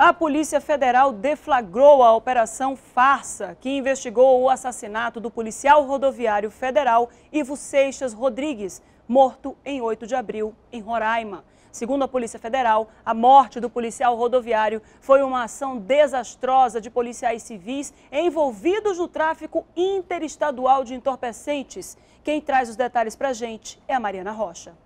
A Polícia Federal deflagrou a Operação Farsa, que investigou o assassinato do policial rodoviário federal Ivo Seixas Rodrigues, morto em 8 de abril em Roraima. Segundo a Polícia Federal, a morte do policial rodoviário foi uma ação desastrosa de policiais civis envolvidos no tráfico interestadual de entorpecentes. Quem traz os detalhes para a gente é a Mariana Rocha.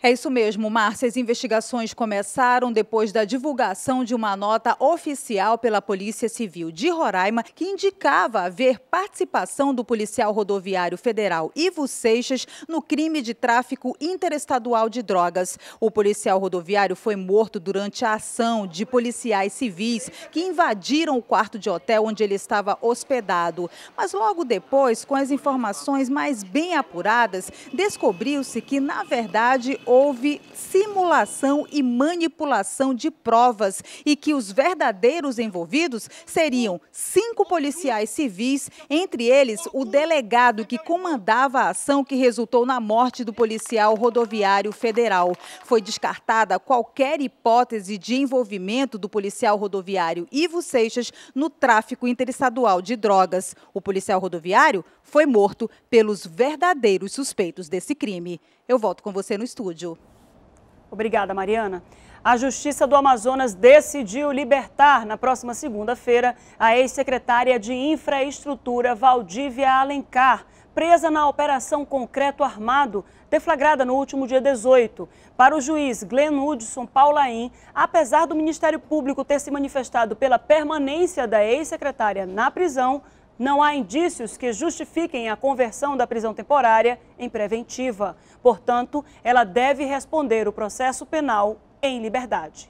É isso mesmo, Márcia. As investigações começaram depois da divulgação de uma nota oficial pela Polícia Civil de Roraima que indicava haver participação do policial rodoviário federal Ivo Seixas no crime de tráfico interestadual de drogas. O policial rodoviário foi morto durante a ação de policiais civis que invadiram o quarto de hotel onde ele estava hospedado. Mas logo depois, com as informações mais bem apuradas, descobriu-se que, na verdade, houve simulação e manipulação de provas e que os verdadeiros envolvidos seriam cinco policiais civis, entre eles o delegado que comandava a ação que resultou na morte do policial rodoviário federal. Foi descartada qualquer hipótese de envolvimento do policial rodoviário Ivo Seixas no tráfico interestadual de drogas. O policial rodoviário foi morto pelos verdadeiros suspeitos desse crime. Eu volto com você no estúdio estúdio. Obrigada, Mariana. A Justiça do Amazonas decidiu libertar, na próxima segunda-feira, a ex-secretária de Infraestrutura, Valdívia Alencar, presa na Operação Concreto Armado, deflagrada no último dia 18. Para o juiz Glenn Hudson Paulaim, apesar do Ministério Público ter se manifestado pela permanência da ex-secretária na prisão, não há indícios que justifiquem a conversão da prisão temporária em preventiva. Portanto, ela deve responder o processo penal em liberdade.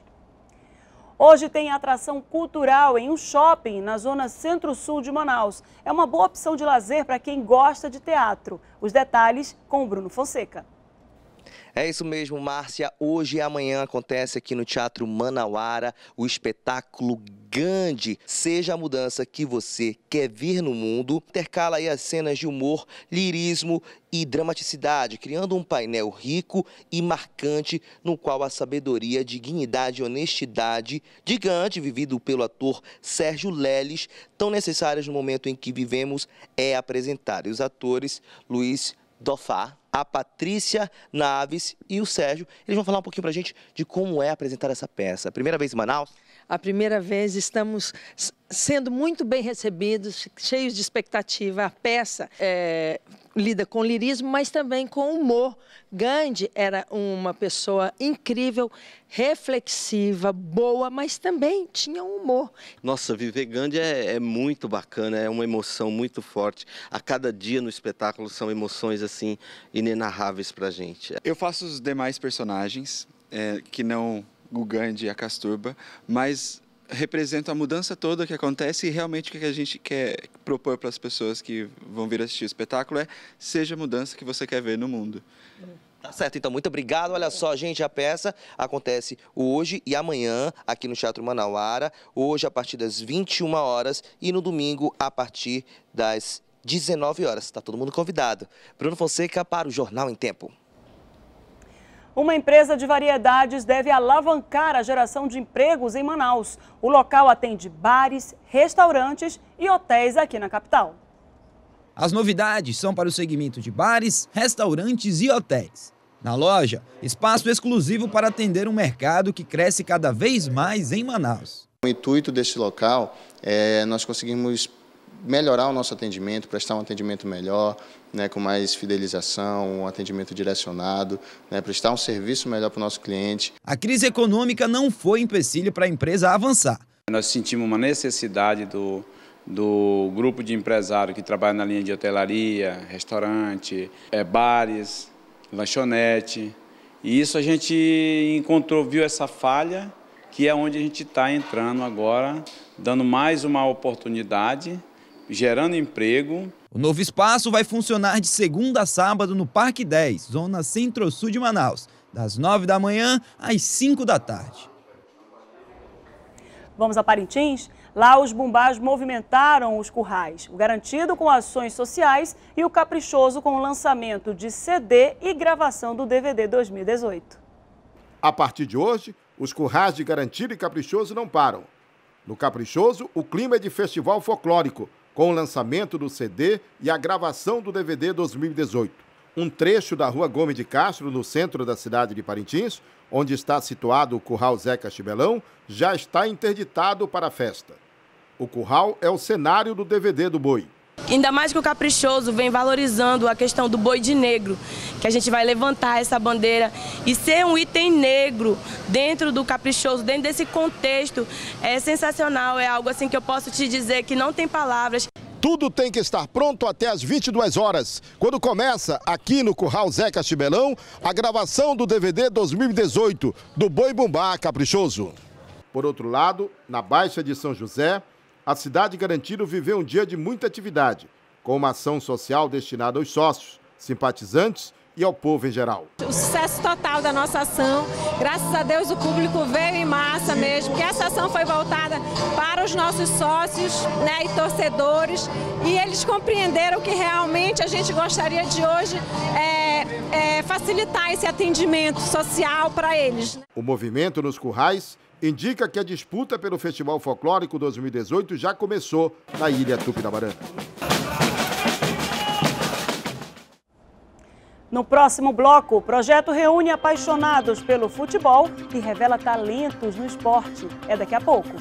Hoje tem atração cultural em um shopping na zona centro-sul de Manaus. É uma boa opção de lazer para quem gosta de teatro. Os detalhes com o Bruno Fonseca. É isso mesmo, Márcia. Hoje e amanhã acontece aqui no Teatro Manauara o espetáculo grande seja a mudança que você quer ver no mundo, intercala aí as cenas de humor, lirismo e dramaticidade, criando um painel rico e marcante no qual a sabedoria, dignidade e honestidade gigante, vivido pelo ator Sérgio Leles, tão necessárias no momento em que vivemos, é apresentada. E os atores Luiz Dofá, a Patrícia Naves e o Sérgio. Eles vão falar um pouquinho para a gente de como é apresentar essa peça. Primeira vez em Manaus? A primeira vez estamos sendo muito bem recebidos, cheios de expectativa. A peça é, lida com lirismo, mas também com humor. Gandhi era uma pessoa incrível, reflexiva, boa, mas também tinha um humor. Nossa, viver Gandhi é, é, muito bacana, é uma emoção muito forte. A cada dia no espetáculo são emoções assim inenarráveis para gente. Eu faço os demais personagens, é, que não o Gandhi e a Casturba, mas representa a mudança toda que acontece e realmente o que a gente quer propor para as pessoas que vão vir assistir o espetáculo é seja a mudança que você quer ver no mundo. Tá certo, então muito obrigado. Olha só, gente, a peça acontece hoje e amanhã aqui no Teatro Manauara, hoje a partir das 21 horas e no domingo a partir das 19 horas. Está todo mundo convidado. Bruno Fonseca para o Jornal em Tempo. Uma empresa de variedades deve alavancar a geração de empregos em Manaus. O local atende bares, restaurantes e hotéis aqui na capital. As novidades são para o segmento de bares, restaurantes e hotéis. Na loja, espaço exclusivo para atender um mercado que cresce cada vez mais em Manaus. O intuito deste local é nós conseguimos melhorar o nosso atendimento, prestar um atendimento melhor, né, com mais fidelização, um atendimento direcionado, né, prestar um serviço melhor para o nosso cliente. A crise econômica não foi empecilho para a empresa avançar. Nós sentimos uma necessidade do, do grupo de empresários que trabalha na linha de hotelaria, restaurante, é, bares, lanchonete. E isso a gente encontrou, viu essa falha, que é onde a gente está entrando agora, dando mais uma oportunidade gerando emprego. O novo espaço vai funcionar de segunda a sábado no Parque 10, zona centro-sul de Manaus, das 9 da manhã às 5 da tarde. Vamos a Parintins? Lá os bombás movimentaram os currais, o garantido com ações sociais e o caprichoso com o lançamento de CD e gravação do DVD 2018. A partir de hoje, os currais de garantido e caprichoso não param. No caprichoso, o clima é de festival folclórico, com o lançamento do CD e a gravação do DVD 2018. Um trecho da Rua Gomes de Castro, no centro da cidade de Parintins, onde está situado o Curral Zeca Chibelão, já está interditado para a festa. O curral é o cenário do DVD do boi. Ainda mais que o Caprichoso vem valorizando a questão do boi de negro que a gente vai levantar essa bandeira e ser um item negro dentro do caprichoso, dentro desse contexto, é sensacional, é algo assim que eu posso te dizer que não tem palavras. Tudo tem que estar pronto até as 22 horas, quando começa aqui no Curral Zé Castibelão a gravação do DVD 2018 do Boi Bumbá Caprichoso. Por outro lado, na Baixa de São José, a cidade garantindo viveu um dia de muita atividade, com uma ação social destinada aos sócios, simpatizantes e ao povo em geral. O sucesso total da nossa ação, graças a Deus o público veio em massa mesmo, que essa ação foi voltada para os nossos sócios né, e torcedores e eles compreenderam que realmente a gente gostaria de hoje é, é, facilitar esse atendimento social para eles. Né. O movimento nos currais indica que a disputa pelo Festival Folclórico 2018 já começou na Ilha Tupinambarana. No próximo bloco, o projeto reúne apaixonados pelo futebol e revela talentos no esporte. É daqui a pouco.